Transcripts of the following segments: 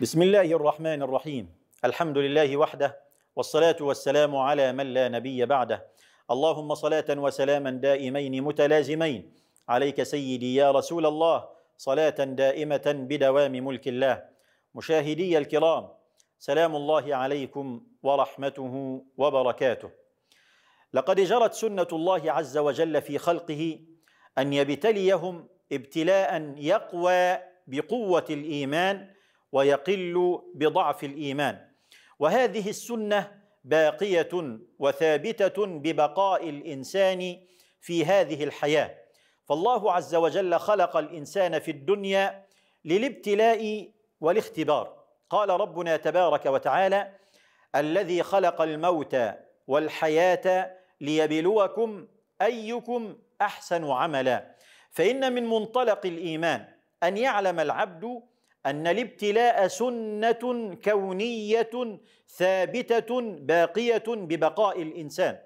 بسم الله الرحمن الرحيم الحمد لله وحده والصلاه والسلام على من لا نبي بعده اللهم صلاه وسلاما دائمين متلازمين عليك سيدي يا رسول الله صلاه دائمه بدوام ملك الله مشاهدي الكرام سلام الله عليكم ورحمته وبركاته لقد جرت سنه الله عز وجل في خلقه ان يبتليهم ابتلاء يقوى بقوه الايمان ويقل بضعف الايمان وهذه السنه باقيه وثابته ببقاء الانسان في هذه الحياه فالله عز وجل خلق الانسان في الدنيا للابتلاء والاختبار قال ربنا تبارك وتعالى الذي خلق الموت والحياه ليبلوكم ايكم احسن عملا فان من منطلق الايمان ان يعلم العبد ان الابتلاء سنه كونيه ثابته باقيه ببقاء الانسان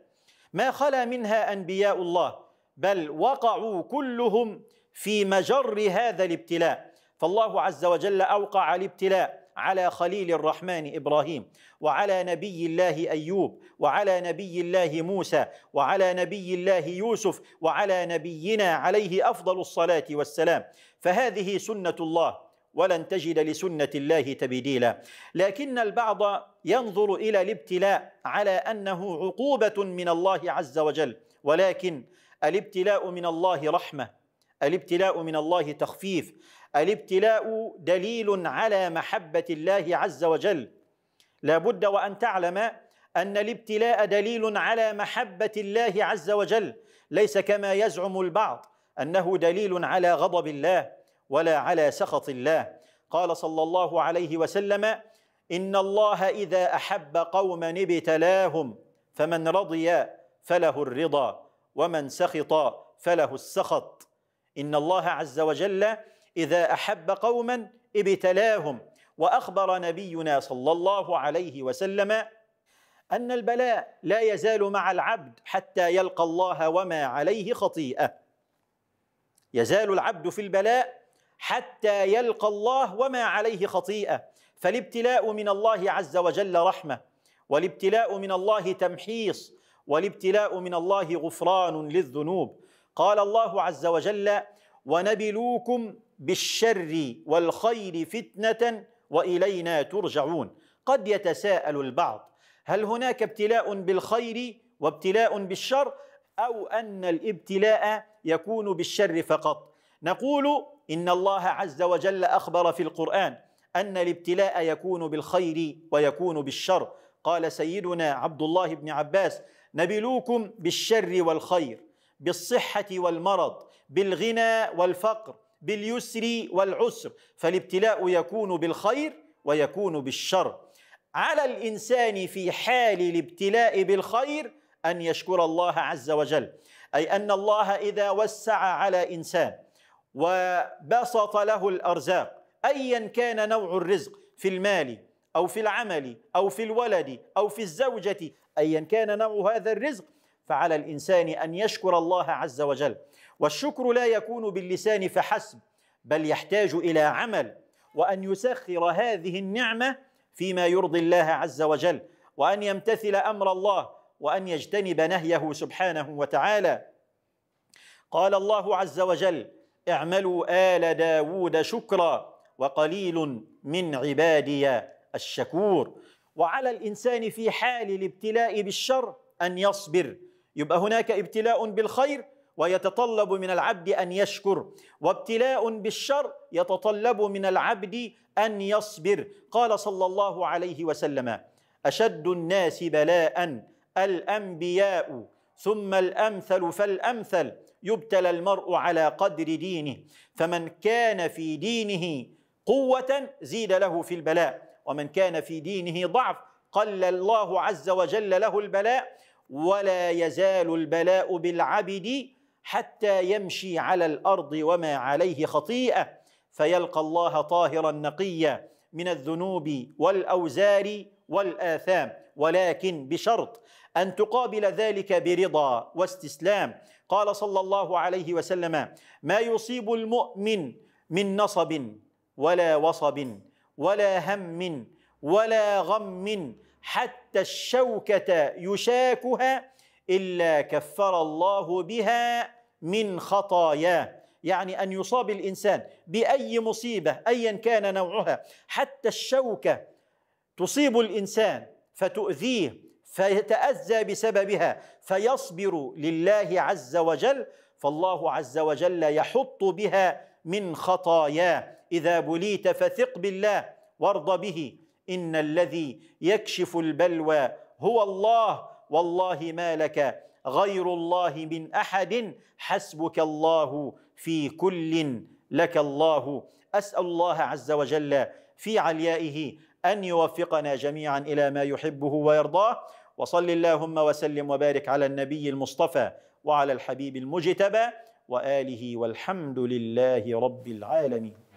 ما خلا منها انبياء الله بل وقعوا كلهم في مجر هذا الابتلاء فالله عز وجل اوقع الابتلاء على خليل الرحمن ابراهيم وعلى نبي الله ايوب وعلى نبي الله موسى وعلى نبي الله يوسف وعلى نبينا عليه افضل الصلاه والسلام فهذه سنه الله ولن تجد لسنه الله تبديلا لكن البعض ينظر الى الابتلاء على انه عقوبه من الله عز وجل ولكن الابتلاء من الله رحمه الابتلاء من الله تخفيف الابتلاء دليل على محبه الله عز وجل لا بد وان تعلم ان الابتلاء دليل على محبه الله عز وجل ليس كما يزعم البعض انه دليل على غضب الله ولا على سخط الله قال صلى الله عليه وسلم ان الله اذا احب قوما ابتلاهم فمن رضي فله الرضا ومن سخط فله السخط ان الله عز وجل اذا احب قوما ابتلاهم واخبر نبينا صلى الله عليه وسلم ان البلاء لا يزال مع العبد حتى يلقى الله وما عليه خطيئه يزال العبد في البلاء حتى يلقى الله وما عليه خطيئه فالابتلاء من الله عز وجل رحمه والابتلاء من الله تمحيص والابتلاء من الله غفران للذنوب قال الله عز وجل ونبلوكم بالشر والخير فتنه والينا ترجعون قد يتساءل البعض هل هناك ابتلاء بالخير وابتلاء بالشر او ان الابتلاء يكون بالشر فقط نقول إن الله عز وجل أخبر في القرآن أن الابتلاء يكون بالخير ويكون بالشر قال سيدنا عبد الله بن عباس نبلوكم بالشر والخير بالصحة والمرض بالغنى والفقر باليسر والعسر فالابتلاء يكون بالخير ويكون بالشر على الإنسان في حال الابتلاء بالخير أن يشكر الله عز وجل أي أن الله إذا وسع على إنسان وبسط له الارزاق ايا كان نوع الرزق في المال او في العمل او في الولد او في الزوجه ايا كان نوع هذا الرزق فعلى الانسان ان يشكر الله عز وجل والشكر لا يكون باللسان فحسب بل يحتاج الى عمل وان يسخر هذه النعمه فيما يرضي الله عز وجل وان يمتثل امر الله وان يجتنب نهيه سبحانه وتعالى قال الله عز وجل اعملوا آل داود شكرا وقليل من عبادي الشكور وعلى الإنسان في حال الابتلاء بالشر أن يصبر يبقى هناك ابتلاء بالخير ويتطلب من العبد أن يشكر وابتلاء بالشر يتطلب من العبد أن يصبر قال صلى الله عليه وسلم أشد الناس بلاء الأنبياء ثم الأمثل فالأمثل يبتلى المرء على قدر دينه فمن كان في دينه قوه زيد له في البلاء ومن كان في دينه ضعف قل الله عز وجل له البلاء ولا يزال البلاء بالعبد حتى يمشي على الارض وما عليه خطيئه فيلقى الله طاهرا نقيا من الذنوب والاوزار والاثام ولكن بشرط أن تقابل ذلك برضا واستسلام قال صلى الله عليه وسلم ما يصيب المؤمن من نصب ولا وصب ولا هم ولا غم حتى الشوكة يشاكها إلا كفر الله بها من خطاياه يعني أن يصاب الإنسان بأي مصيبة أيا كان نوعها حتى الشوكة تصيب الإنسان فتؤذيه فيتأذى بسببها فيصبر لله عز وجل فالله عز وجل يحط بها من خطاياه إذا بليت فثق بالله وارض به إن الذي يكشف البلوى هو الله والله ما لك غير الله من أحد حسبك الله في كل لك الله أسأل الله عز وجل في عليائه أن يوفقنا جميعا إلى ما يحبه ويرضاه وصل اللهم وسلم وبارك على النبي المصطفى وعلى الحبيب المجتبى وآله والحمد لله رب العالمين